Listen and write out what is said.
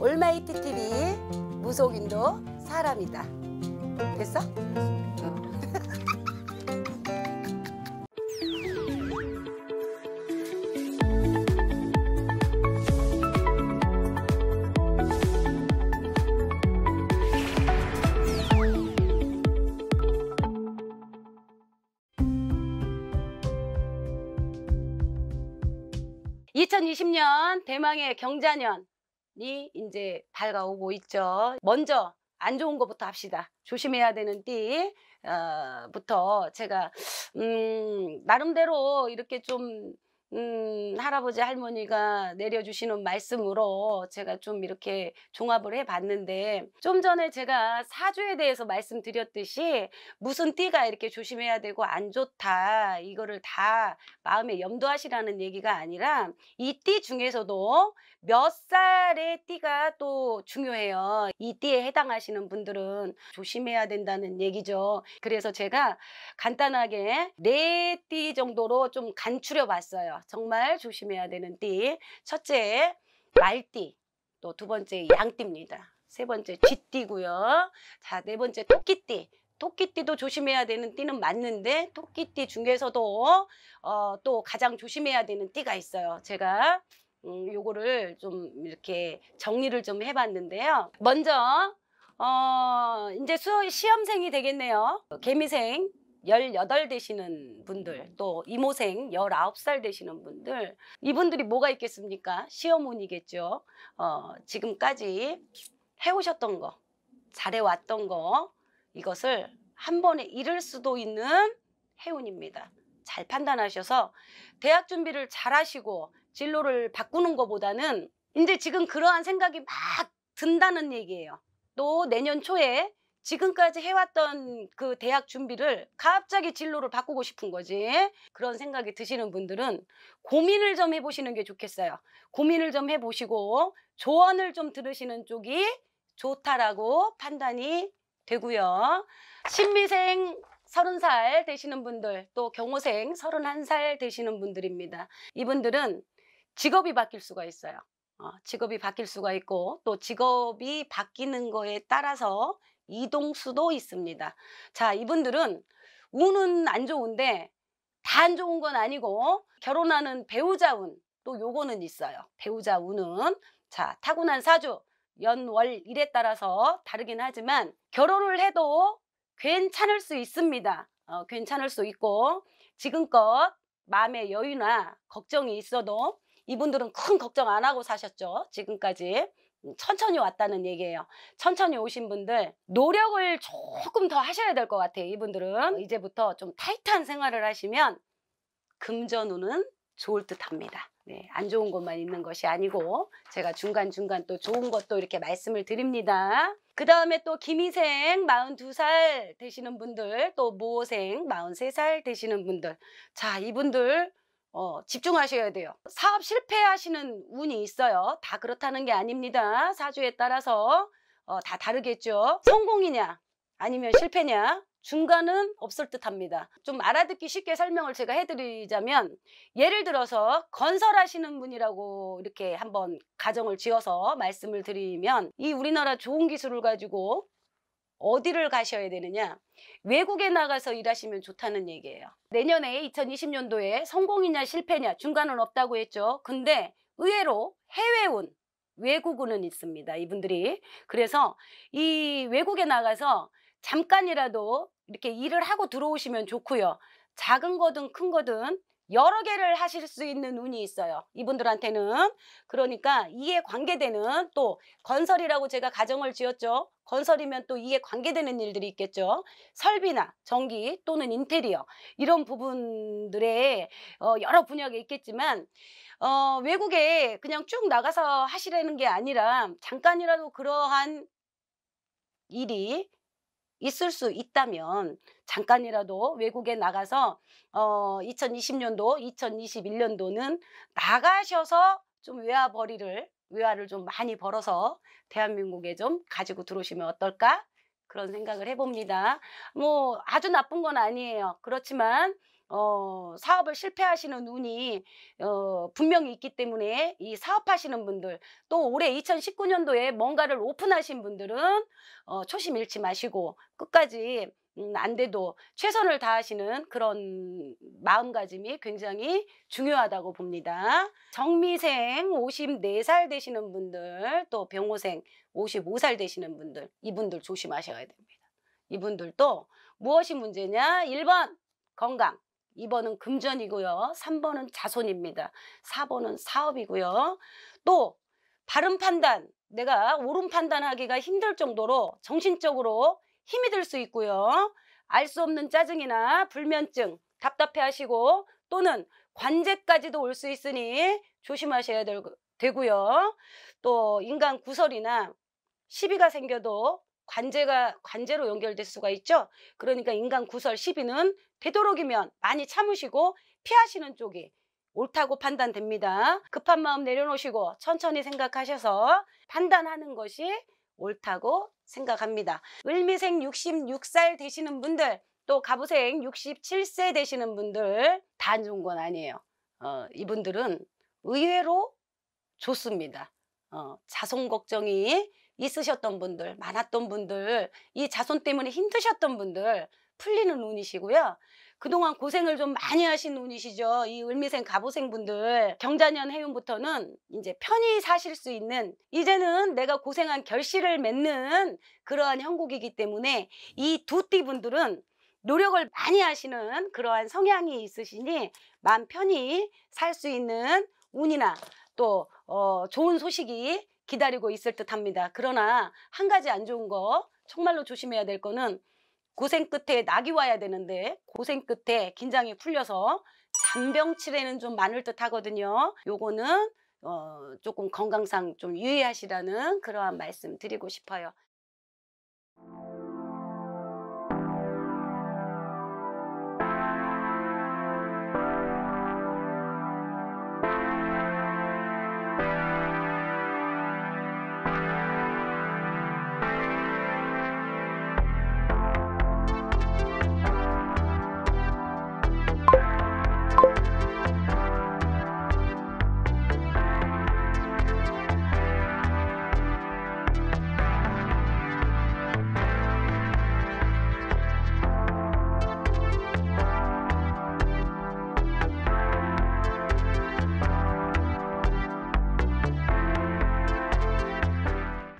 올마이티 TV 무속인도 사람이다. 됐어? 2 0 2 0년 대망의 경자년 이제 밝아오고 있죠. 먼저 안 좋은 것부터 합시다. 조심해야 되는 띠. 어, 부터 제가 음 나름대로 이렇게 좀 음, 할아버지 할머니가 내려주시는 말씀으로 제가 좀 이렇게 종합을 해봤는데 좀 전에 제가 사주에 대해서 말씀드렸듯이 무슨 띠가 이렇게 조심해야 되고 안 좋다 이거를 다 마음에 염두하시라는 얘기가 아니라 이 띠 중에서도 몇 살의 띠가 또 중요해요. 이 띠에 해당하시는 분들은 조심해야 된다는 얘기죠. 그래서 제가 간단하게 네 띠 정도로 좀 간추려 봤어요. 정말 조심해야 되는 띠. 첫째, 말띠. 또 두 번째, 양띠입니다. 세 번째, 쥐띠고요. 자, 네 번째, 토끼띠. 토끼띠도 조심해야 되는 띠는 맞는데 토끼띠 중에서도 어, 또 가장 조심해야 되는 띠가 있어요. 제가 음, 요거를 좀 이렇게 정리를 좀 해봤는데요. 먼저 어, 이제 수, 시험생이 되겠네요. 개미생, 열여덟 되시는 분들 음. 또 이모생 열아홉 살 되시는 분들 이분들이 뭐가 있겠습니까? 시어머니겠죠. 어, 지금까지 해오셨던 거 잘해왔던 거 이것을 한 번에 잃을 수도 있는 해운입니다. 잘 판단하셔서 대학 준비를 잘 하시고 진로를 바꾸는 것보다는 이제 지금 그러한 생각이 막 든다는 얘기예요. 또 내년 초에 지금까지 해왔던 그 대학 준비를 갑자기 진로를 바꾸고 싶은 거지 그런 생각이 드시는 분들은 고민을 좀 해보시는 게 좋겠어요 고민을 좀 해보시고 조언을 좀 들으시는 쪽이 좋다라고 판단이 되고요 신미생 서른 살 되시는 분들 또 경호생 서른한 살 되시는 분들입니다 이분들은 직업이 바뀔 수가 있어요 어, 직업이 바뀔 수가 있고 또 직업이 바뀌는 거에 따라서 이동수도 있습니다. 자, 이분들은 운은 안 좋은데 다 안 좋은 건 아니고 결혼하는 배우자 운, 또 요거는 있어요. 배우자 운은 자, 타고난 사주, 연월 일에 따라서 다르긴 하지만 결혼을 해도 괜찮을 수 있습니다. 어, 괜찮을 수 있고 지금껏 마음의 여유나 걱정이 있어도 이분들은 큰 걱정 안 하고 사셨죠. 지금까지. 천천히 왔다는 얘기예요. 천천히 오신 분들 노력을 조금 더 하셔야 될 것 같아요. 이분들은 이제부터 좀 타이트한 생활을 하시면 금전운은 좋을 듯합니다. 네, 안 좋은 것만 있는 것이 아니고 제가 중간중간 또 좋은 것도 이렇게 말씀을 드립니다. 그 다음에 또 김희생 42살 되시는 분들 또 모호생 43살 되시는 분들 자 이분들 어, 집중하셔야 돼요. 사업 실패하시는 운이 있어요. 다 그렇다는 게 아닙니다. 사주에 따라서 어, 다 다르겠죠. 성공이냐 아니면 실패냐 중간은 없을 듯합니다. 좀 알아듣기 쉽게 설명을 제가 해드리자면 예를 들어서 건설하시는 분이라고 이렇게 한번 가정을 지어서 말씀을 드리면 이 우리나라 좋은 기술을 가지고 어디를 가셔야 되느냐 외국에 나가서 일하시면 좋다는 얘기예요 내년에 2020년도에 성공이냐 실패냐 중간은 없다고 했죠 근데 의외로 해외운 외국운은 있습니다 이분들이 그래서 이 외국에 나가서 잠깐이라도 이렇게 일을 하고 들어오시면 좋고요 작은 거든 큰 거든 여러 개를 하실 수 있는 운이 있어요. 이분들한테는. 그러니까 이에 관계되는 또 건설이라고 제가 가정을 지었죠. 건설이면 또 이에 관계되는 일들이 있겠죠. 설비나 전기 또는 인테리어 이런 부분들의 어, 여러 분야가 있겠지만 어, 외국에 그냥 쭉 나가서 하시려는게 아니라 잠깐이라도 그러한 일이 있을 수 있다면 잠깐이라도 외국에 나가서 어 2020년도, 2021년도는 나가셔서 좀 외화 벌이를 외화를 좀 많이 벌어서 대한민국에 좀 가지고 들어오시면 어떨까 그런 생각을 해봅니다. 뭐 아주 나쁜 건 아니에요. 그렇지만 어, 사업을 실패하시는 운이 어, 분명히 있기 때문에 이 사업하시는 분들 또 올해 2019년도에 뭔가를 오픈하신 분들은 어, 초심 잃지 마시고 끝까지 음, 안 돼도 최선을 다하시는 그런 마음가짐이 굉장히 중요하다고 봅니다. 정미생 54살 되시는 분들 또 병호생 55살 되시는 분들 이분들 조심하셔야 됩니다. 이분들도 무엇이 문제냐? 1번 건강 2번은 금전이고요. 3번은 자손입니다. 4번은 사업이고요. 또 바른 판단, 내가 옳은 판단하기가 힘들 정도로 정신적으로 힘이 들 수 있고요. 알 수 없는 짜증이나 불면증, 답답해하시고 또는 관제까지도 올 수 있으니 조심하셔야 되, 되고요. 또 인간 구설이나 시비가 생겨도 관제가 관제로 연결될 수가 있죠. 그러니까 인간 구설 1 0위는 되도록이면 많이 참으시고 피하시는 쪽이 옳다고 판단됩니다. 급한 마음 내려놓으시고 천천히 생각하셔서 판단하는 것이 옳다고 생각합니다. 을미생 66살 되시는 분들 또 가부생 67세 되시는 분들 다 안 좋은 건 아니에요. 어, 이분들은 의외로 좋습니다. 어, 자손 걱정이 있으셨던 분들, 많았던 분들, 이 자손 때문에 힘드셨던 분들 풀리는 운이시고요. 그동안 고생을 좀 많이 하신 운이시죠. 이 을미생, 가보생 분들 경자년 해운부터는 이제 편히 사실 수 있는 이제는 내가 고생한 결실을 맺는 그러한 형국이기 때문에 이두띠 분들은 노력을 많이 하시는 그러한 성향이 있으시니 마음 편히 살 수 있는 운이나 또 어, 좋은 소식이 기다리고 있을 듯합니다. 그러나 한 가지 안 좋은 거 정말로 조심해야 될 거는 고생 끝에 낙이 와야 되는데 고생 끝에 긴장이 풀려서 잔병치레는 좀 많을 듯 하거든요. 요거는 어, 조금 건강상 좀 유의하시라는 그러한 말씀 드리고 싶어요.